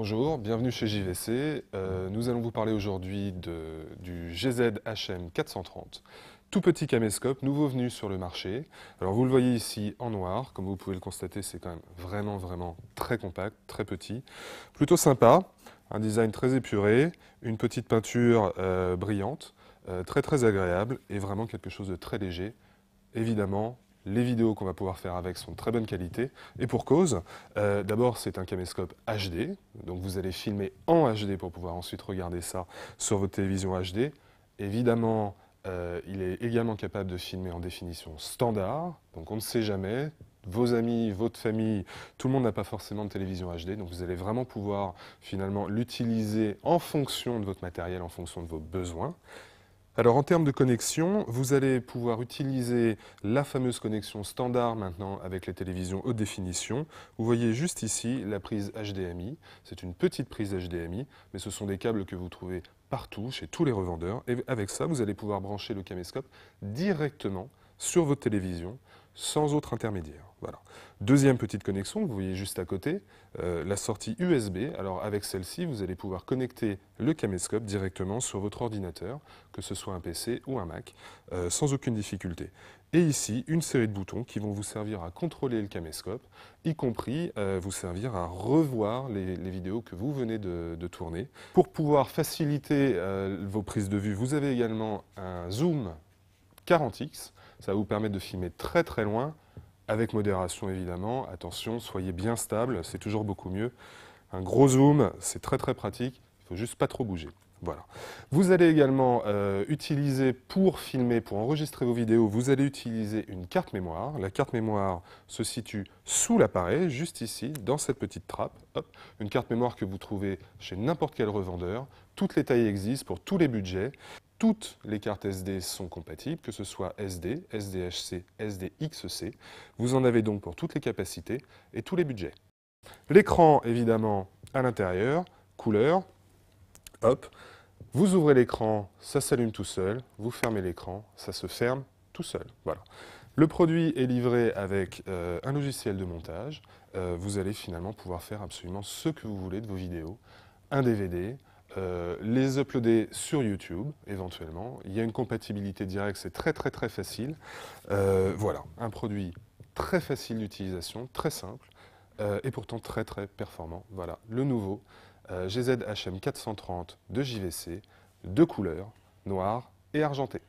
Bonjour, bienvenue chez JVC. Euh, nous allons vous parler aujourd'hui du GZHM 430, tout petit caméscope, nouveau venu sur le marché. Alors vous le voyez ici en noir, comme vous pouvez le constater, c'est quand même vraiment vraiment très compact, très petit, plutôt sympa, un design très épuré, une petite peinture euh, brillante, euh, très très agréable et vraiment quelque chose de très léger. Évidemment, les vidéos qu'on va pouvoir faire avec sont de très bonne qualité et pour cause. D'abord, c'est un caméscope HD, donc vous allez filmer en HD pour pouvoir ensuite regarder ça sur votre télévision HD. Évidemment, euh, il est également capable de filmer en définition standard, donc on ne sait jamais. Vos amis, votre famille, tout le monde n'a pas forcément de télévision HD, donc vous allez vraiment pouvoir finalement l'utiliser en fonction de votre matériel, en fonction de vos besoins. Alors en termes de connexion, vous allez pouvoir utiliser la fameuse connexion standard maintenant avec les télévisions haute définition. Vous voyez juste ici la prise HDMI. C'est une petite prise HDMI, mais ce sont des câbles que vous trouvez partout, chez tous les revendeurs. Et avec ça, vous allez pouvoir brancher le caméscope directement sur votre télévision sans autre intermédiaire. Deuxième petite connexion, vous voyez juste à côté, euh, la sortie USB. Alors avec celle-ci, vous allez pouvoir connecter le caméscope directement sur votre ordinateur, que ce soit un PC ou un Mac, euh, sans aucune difficulté. Et ici, une série de boutons qui vont vous servir à contrôler le caméscope, y compris euh, vous servir à revoir les, vidéos que vous venez de tourner. Pour pouvoir faciliter vos prises de vue, vous avez également un zoom 40x. Ça va vous permettre de filmer très très loin, avec modération évidemment. Attention, soyez bien stable, c'est toujours beaucoup mieux. Un gros zoom, c'est très très pratique, il faut juste pas trop bouger. Voilà. Vous allez également euh, utiliser pour filmer, pour enregistrer vos vidéos, vous allez utiliser une carte mémoire. La carte mémoire se situe sous l'appareil, juste ici, dans cette petite trappe. Une carte mémoire que vous trouvez chez n'importe quel revendeur. Toutes les tailles existent pour tous les budgets toutes les cartes SD sont compatibles, que ce soit SD, SDHC, SDXC. Vous en avez donc pour toutes les capacités et tous les budgets. L'écran, évidemment, à l'intérieur, couleur, hop, vous ouvrez l'écran, ça s'allume tout seul, vous fermez l'écran, ça se ferme tout seul. Voilà. Le produit est livré avec euh, un logiciel de montage. Euh, vous allez finalement pouvoir faire absolument ce que vous voulez de vos vidéos. Un DVD, euh, les uploader sur YouTube, éventuellement. Il y a une compatibilité directe, c'est très très très facile. Euh, voilà, un produit très facile d'utilisation, très simple, euh, et pourtant très très performant. Voilà, le nouveau GZHM 430 de JVC, deux couleurs, noir et argenté.